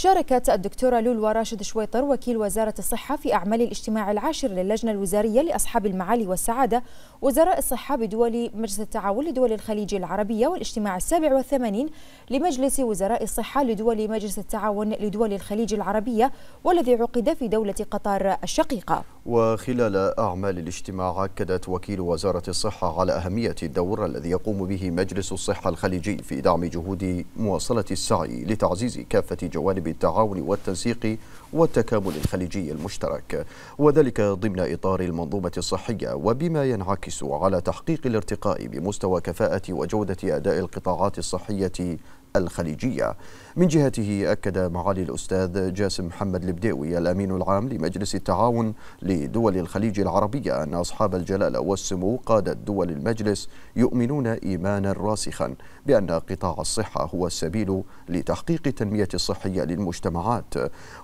شاركت الدكتورة لولو راشد شويطر وكيل وزارة الصحة في أعمال الاجتماع العاشر للجنة الوزارية لأصحاب المعالي والسعادة وزراء الصحة بدول مجلس التعاون لدول الخليج العربية والاجتماع السابع والثمانين لمجلس وزراء الصحة لدول مجلس التعاون لدول الخليج العربية والذي عقد في دولة قطر الشقيقة وخلال أعمال الاجتماع أكدت وكيل وزارة الصحة على أهمية الدور الذي يقوم به مجلس الصحة الخليجي في دعم جهود مواصلة السعي لتعزيز كافة جوانب بالتعاون والتنسيق والتكامل الخليجي المشترك وذلك ضمن إطار المنظومة الصحية وبما ينعكس على تحقيق الارتقاء بمستوى كفاءة وجودة أداء القطاعات الصحية الخليجية من جهته أكد معالي الأستاذ جاسم محمد البديوي الأمين العام لمجلس التعاون لدول الخليج العربية أن أصحاب الجلالة والسمو قادة دول المجلس يؤمنون إيمانا راسخا بأن قطاع الصحة هو السبيل لتحقيق التنمية الصحية للمجتمعات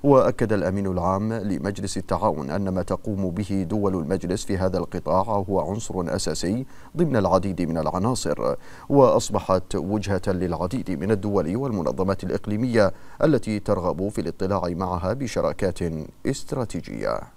وأكد الأمين العام لمجلس التعاون أن ما تقوم به دول المجلس في هذا القطاع هو عنصر أساسي ضمن العديد من العناصر وأصبحت وجهة للعديد من الدولي والمنظمات الإقليمية التي ترغب في الاطلاع معها بشراكات استراتيجية